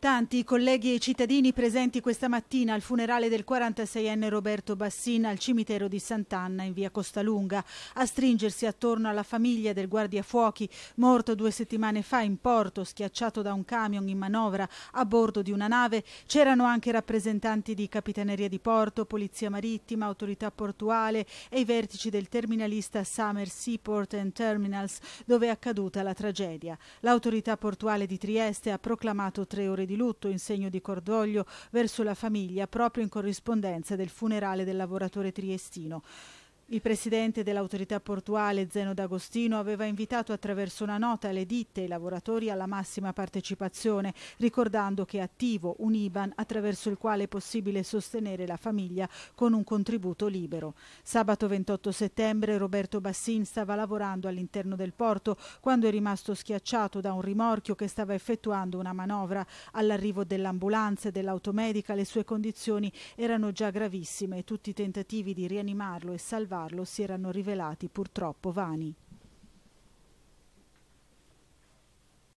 Tanti colleghi e cittadini presenti questa mattina al funerale del 46enne Roberto Bassin al cimitero di Sant'Anna in via Costalunga, a stringersi attorno alla famiglia del guardiafuochi morto due settimane fa in porto, schiacciato da un camion in manovra a bordo di una nave. C'erano anche rappresentanti di Capitaneria di Porto, Polizia Marittima, Autorità Portuale e i vertici del terminalista Summer Seaport and Terminals dove è accaduta la tragedia. L'autorità portuale di Trieste ha proclamato tre ore di di lutto in segno di cordoglio verso la famiglia proprio in corrispondenza del funerale del lavoratore triestino. Il presidente dell'autorità portuale Zeno D'Agostino aveva invitato attraverso una nota le ditte e i lavoratori alla massima partecipazione, ricordando che è attivo un IBAN attraverso il quale è possibile sostenere la famiglia con un contributo libero. Sabato 28 settembre Roberto Bassin stava lavorando all'interno del porto quando è rimasto schiacciato da un rimorchio che stava effettuando una manovra. All'arrivo dell'ambulanza e dell'automedica le sue condizioni erano già gravissime e tutti i tentativi di rianimarlo e salvarlo farlo si erano rivelati purtroppo vani.